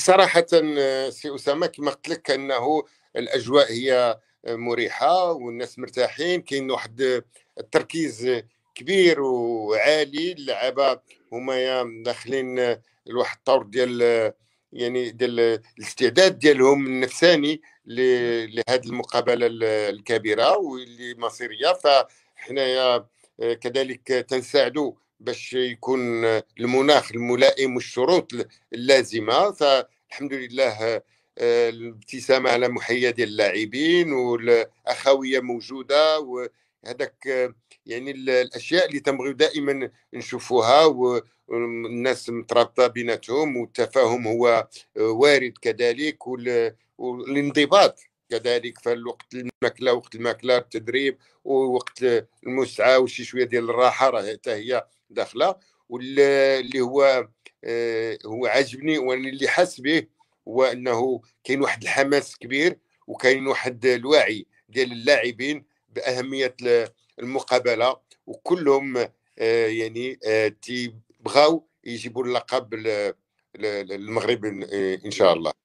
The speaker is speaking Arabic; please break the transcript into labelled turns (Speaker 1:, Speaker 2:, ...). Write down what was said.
Speaker 1: صراحة آه، سي أسامة كما قلت لك أنه الأجواء هي مريحة والناس مرتاحين كاين واحد التركيز كبير وعالي اللعابة هما داخلين لواحد الطور ديال يعني ديال الاستعداد ديالهم النفساني لهذه المقابله الكبيره واللي مصيريه فحنايا آه، كذلك تنساعدوا باش يكون المناخ الملائم والشروط اللازمه فالحمد لله آه، الابتسامه على محيا ديال اللاعبين والاخويه موجوده وهذاك آه، يعني الاشياء اللي تنبغيو دائما نشوفوها والناس مترابطه بيناتهم والتفاهم هو آه، وارد كذلك والانضباط كذلك فالوقت الماكله وقت الماكله التدريب ووقت المسعى وشي شويه ديال الراحه راه حتى هي داخله واللي هو آه، هو عاجبني وانا اللي حاس به هو انه كاين واحد الحماس كبير وكاين واحد الوعي ديال اللاعبين باهميه المقابله وكلهم آه، يعني آه، تيبغاو يجيبوا اللقب المغرب ان شاء الله